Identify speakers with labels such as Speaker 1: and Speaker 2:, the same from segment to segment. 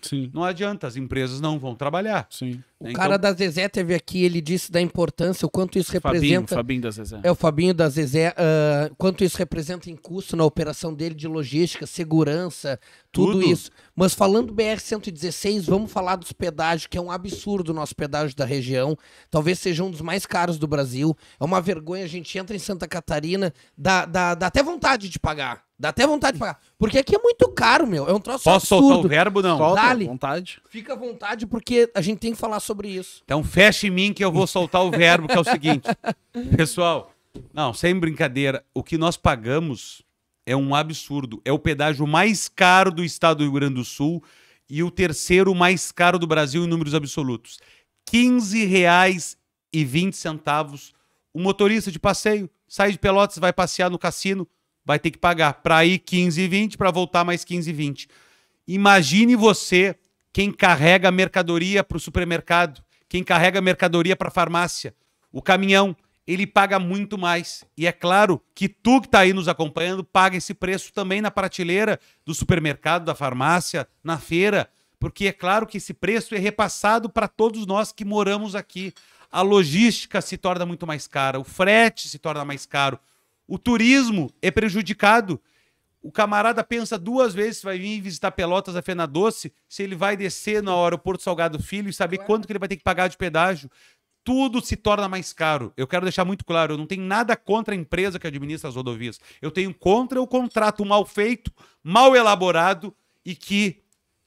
Speaker 1: Sim. Não adianta, as empresas não vão trabalhar. Sim. Né? O então... cara da
Speaker 2: Zezé teve aqui, ele disse da importância, o quanto isso representa. Fabinho, Fabinho da Zezé. É o Fabinho da Zezé, uh, quanto isso representa em custo na operação dele de logística, segurança, tudo, tudo. isso. Mas falando BR-116, vamos falar dos pedágios, que é um absurdo o nosso pedágio da região. Talvez seja um dos mais caros do Brasil. É uma vergonha, a gente entra em Santa Catarina, dá, dá, dá até vontade de pagar. Dá até vontade de pagar. Porque aqui é muito caro, meu. É um troço Posso absurdo. Posso soltar o verbo, não? Solta, vontade. Fica à vontade, porque a gente tem que falar sobre sobre isso.
Speaker 1: Então feche em mim que eu vou soltar o verbo, que é o seguinte. Pessoal, não, sem brincadeira, o que nós pagamos é um absurdo. É o pedágio mais caro do estado do Rio Grande do Sul e o terceiro mais caro do Brasil em números absolutos. R$ 15,20. O motorista de passeio sai de Pelotas, vai passear no cassino, vai ter que pagar para ir 15,20, para voltar mais 15,20. Imagine você quem carrega a mercadoria para o supermercado, quem carrega a mercadoria para a farmácia, o caminhão, ele paga muito mais. E é claro que tu que está aí nos acompanhando paga esse preço também na prateleira do supermercado, da farmácia, na feira, porque é claro que esse preço é repassado para todos nós que moramos aqui. A logística se torna muito mais cara, o frete se torna mais caro, o turismo é prejudicado o camarada pensa duas vezes se vai vir visitar Pelotas a Fena Doce, se ele vai descer no aeroporto Salgado Filho e saber claro. quanto que ele vai ter que pagar de pedágio. Tudo se torna mais caro. Eu quero deixar muito claro, eu não tenho nada contra a empresa que administra as rodovias. Eu tenho contra o contrato mal feito, mal elaborado e que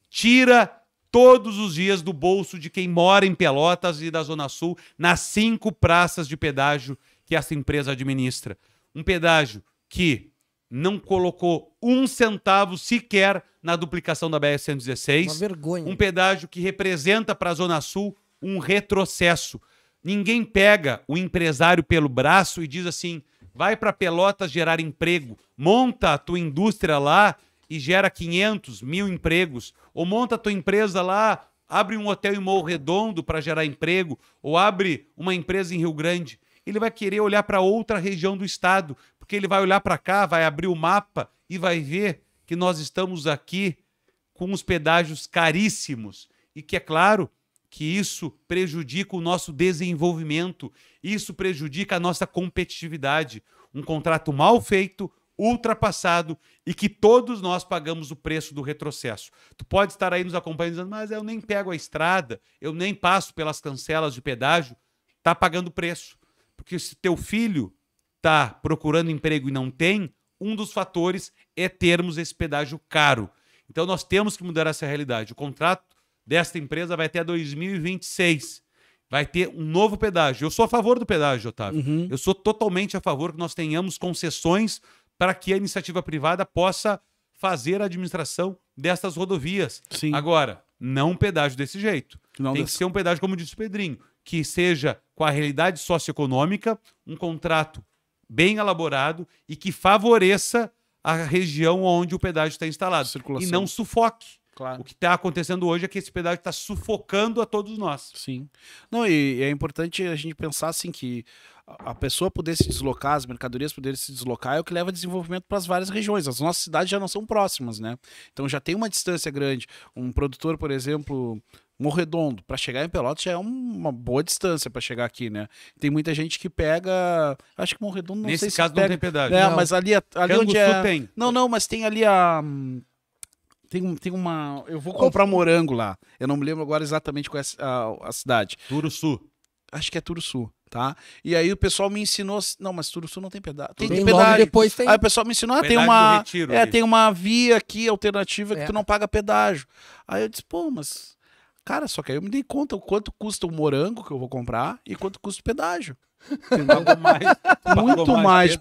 Speaker 1: tira todos os dias do bolso de quem mora em Pelotas e da Zona Sul nas cinco praças de pedágio que essa empresa administra. Um pedágio que não colocou um centavo sequer na duplicação da BR-116. Uma vergonha. Um pedágio que representa para a Zona Sul um retrocesso. Ninguém pega o empresário pelo braço e diz assim: vai para Pelotas gerar emprego, monta a tua indústria lá e gera 500, mil empregos, ou monta a tua empresa lá, abre um hotel em Morro Redondo para gerar emprego, ou abre uma empresa em Rio Grande. Ele vai querer olhar para outra região do estado, porque ele vai olhar para cá, vai abrir o mapa e vai ver que nós estamos aqui com os pedágios caríssimos e que é claro que isso prejudica o nosso desenvolvimento, isso prejudica a nossa competitividade. Um contrato mal feito, ultrapassado e que todos nós pagamos o preço do retrocesso. Tu pode estar aí nos acompanhando dizendo, mas eu nem pego a estrada, eu nem passo pelas cancelas de pedágio, tá pagando preço. Porque se teu filho está procurando emprego e não tem, um dos fatores é termos esse pedágio caro. Então nós temos que mudar essa realidade. O contrato desta empresa vai até 2026. Vai ter um novo pedágio. Eu sou a favor do pedágio, Otávio. Uhum. Eu sou totalmente a favor que nós tenhamos concessões para que a iniciativa privada possa fazer a administração destas rodovias. Sim. Agora, não um pedágio desse jeito. Não Tem dessa... que ser um pedágio, como disse o Pedrinho, que seja com a realidade socioeconômica, um contrato bem elaborado e que favoreça a região onde o pedágio está instalado. Circulação. E não sufoque. Claro. O que está acontecendo hoje é que esse pedágio está sufocando a todos nós. Sim. Não, e, é importante a gente
Speaker 2: pensar assim que a pessoa poder se deslocar, as mercadorias poderem se deslocar, é o que leva desenvolvimento para as várias regiões. As nossas cidades já não são próximas, né? Então já tem uma distância grande. Um produtor, por exemplo, Morredondo, para chegar em Pelotas já é uma boa distância para chegar aqui, né? Tem muita gente que pega, acho que Morredondo não Nesse sei se caso pega, não tem pedágio. É, não. mas ali, ali onde é tem. Não, não, mas tem ali a hum, tem, tem uma, eu vou comprar morango lá. Eu não me lembro agora exatamente qual é a, a cidade. Turuçu. Acho que é Turuçu tá? E aí o pessoal me ensinou, não, mas Turuçu não tem pedágio. Tem, tem pedágio. depois tem. Aí o pessoal me ensinou, ah, tem uma, retiro, é, aí. tem uma via aqui alternativa que é. tu não paga pedágio. Aí eu disse, pô, mas Cara, só que aí eu me dei conta o quanto custa o morango que eu vou comprar e quanto custa o pedágio. mais, muito mais, pedágio.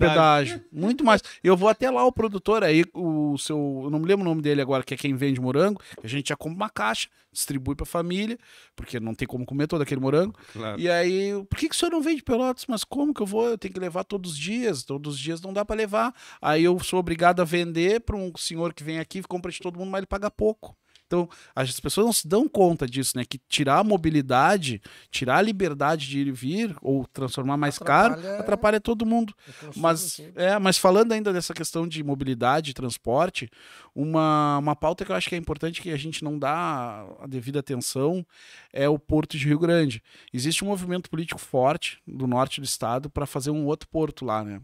Speaker 2: pedágio. Muito mais. Eu vou até lá o produtor aí, o seu. Eu não me lembro o nome dele agora, que é quem vende morango. A gente já compra uma caixa, distribui pra família, porque não tem como comer todo aquele morango. Claro. E aí, por que, que o senhor não vende pelotas? Mas como que eu vou? Eu tenho que levar todos os dias. Todos os dias não dá para levar. Aí eu sou obrigado a vender para um senhor que vem aqui, compra de todo mundo, mas ele paga pouco. Então, as pessoas não se dão conta disso, né? Que tirar a mobilidade, tirar a liberdade de ir e vir, ou transformar mais atrapalha, caro, atrapalha todo mundo. Mas, é, mas falando ainda dessa questão de mobilidade, de transporte, uma, uma pauta que eu acho que é importante que a gente não dá a devida atenção é o Porto de Rio Grande. Existe um movimento político forte
Speaker 1: do norte do estado para fazer um outro porto lá, né?